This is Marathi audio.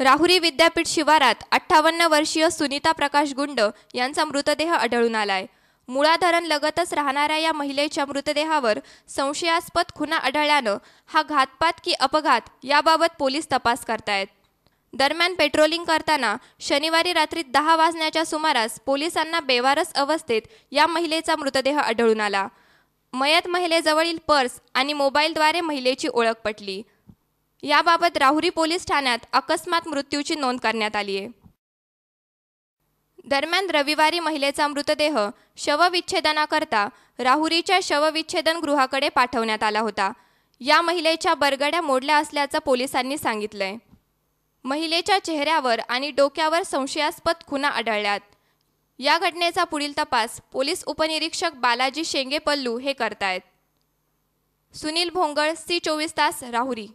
राहुरी विद्यापीठ शिवारात अठ्ठावन्न वर्षीय सुनीता प्रकाश गुंड यांचा मृतदेह आढळून आलाय मुळा लगतच राहणाऱ्या या महिलेच्या मृतदेहावर संशयास्पद खुना आढळल्यानं हा घातपात की अपघात याबाबत पोलीस तपास करतायत दरम्यान पेट्रोलिंग करताना शनिवारी रात्री दहा वाजण्याच्या सुमारास पोलिसांना बेवारस अवस्थेत या महिलेचा मृतदेह आढळून आला मयत महिलेजवळील पर्स आणि मोबाईलद्वारे महिलेची ओळख पटली याबाबत राहुरी पोलीस ठाण्यात अकस्मात मृत्यूची नोंद करण्यात आली आहे दरम्यान रविवारी महिलेचा मृतदेह शवविच्छेदनाकरता राहुरीच्या शवविच्छेदन गृहाकडे पाठवण्यात आला होता या महिलेच्या बरगड्या मोडल्या असल्याचं पोलिसांनी सांगितलंय महिलेच्या चेहऱ्यावर आणि डोक्यावर संशयास्पद खुना आढळल्यात या घटनेचा पुढील तपास पोलीस उपनिरीक्षक बालाजी शेंगेपल्लू हे करतायत सुनील भोंगळ सी चोवीस तास राहुरी